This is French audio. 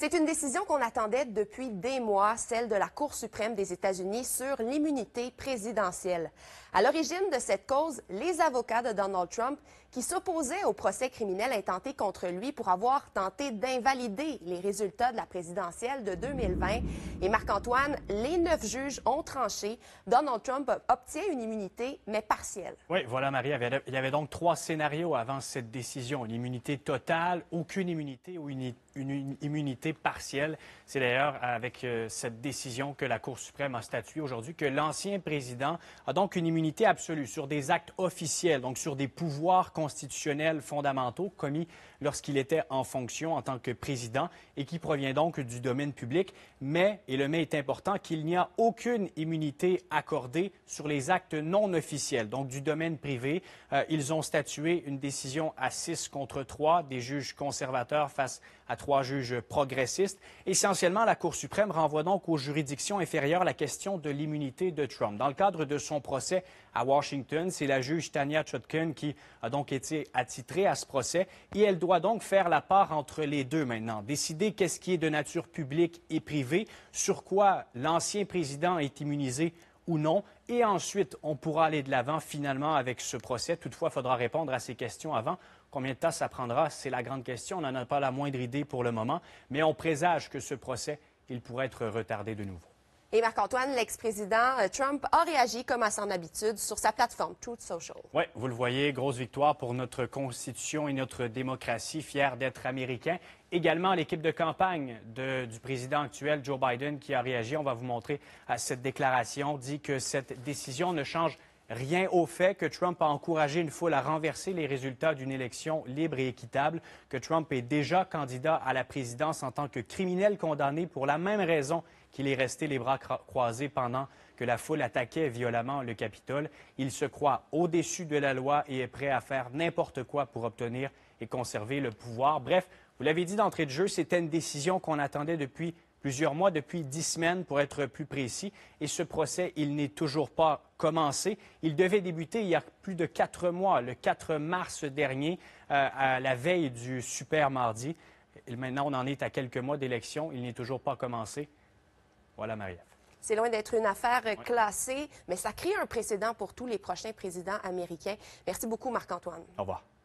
C'est une décision qu'on attendait depuis des mois, celle de la Cour suprême des États-Unis sur l'immunité présidentielle. À l'origine de cette cause, les avocats de Donald Trump qui s'opposaient au procès criminel intenté contre lui pour avoir tenté d'invalider les résultats de la présidentielle de 2020. Et Marc-Antoine, les neuf juges ont tranché. Donald Trump obtient une immunité, mais partielle. Oui, voilà, Marie. Il y avait donc trois scénarios avant cette décision. Une immunité totale, aucune immunité ou une une immunité partielle. C'est d'ailleurs avec euh, cette décision que la Cour suprême a statué aujourd'hui que l'ancien président a donc une immunité absolue sur des actes officiels, donc sur des pouvoirs constitutionnels fondamentaux commis lorsqu'il était en fonction en tant que président et qui provient donc du domaine public. Mais, et le mais est important, qu'il n'y a aucune immunité accordée sur les actes non officiels, donc du domaine privé. Euh, ils ont statué une décision à 6 contre 3 des juges conservateurs face à à trois juges progressistes. Essentiellement, la Cour suprême renvoie donc aux juridictions inférieures la question de l'immunité de Trump. Dans le cadre de son procès à Washington, c'est la juge Tanya Chutkin qui a donc été attitrée à ce procès et elle doit donc faire la part entre les deux maintenant, décider qu'est-ce qui est de nature publique et privée, sur quoi l'ancien président est immunisé ou non. Et ensuite, on pourra aller de l'avant finalement avec ce procès. Toutefois, il faudra répondre à ces questions avant. Combien de temps ça prendra, c'est la grande question. On n'en a pas la moindre idée pour le moment, mais on présage que ce procès, il pourrait être retardé de nouveau. Et Marc-Antoine, l'ex-président euh, Trump a réagi comme à son habitude sur sa plateforme Truth Social. Oui, vous le voyez, grosse victoire pour notre Constitution et notre démocratie, fière d'être américain. Également l'équipe de campagne du président actuel, Joe Biden, qui a réagi. On va vous montrer à cette déclaration, dit que cette décision ne change rien au fait que Trump a encouragé une foule à renverser les résultats d'une élection libre et équitable, que Trump est déjà candidat à la présidence en tant que criminel condamné pour la même raison qu'il est resté les bras croisés pendant que la foule attaquait violemment le Capitole. Il se croit au-dessus de la loi et est prêt à faire n'importe quoi pour obtenir et conserver le pouvoir. Bref, vous l'avez dit d'entrée de jeu, c'était une décision qu'on attendait depuis plusieurs mois, depuis dix semaines pour être plus précis. Et ce procès, il n'est toujours pas commencé. Il devait débuter il y a plus de quatre mois, le 4 mars dernier, euh, à la veille du super mardi. maintenant, on en est à quelques mois d'élection. Il n'est toujours pas commencé. Voilà, Marie-Ève. C'est loin d'être une affaire classée, mais ça crée un précédent pour tous les prochains présidents américains. Merci beaucoup, Marc-Antoine. Au revoir.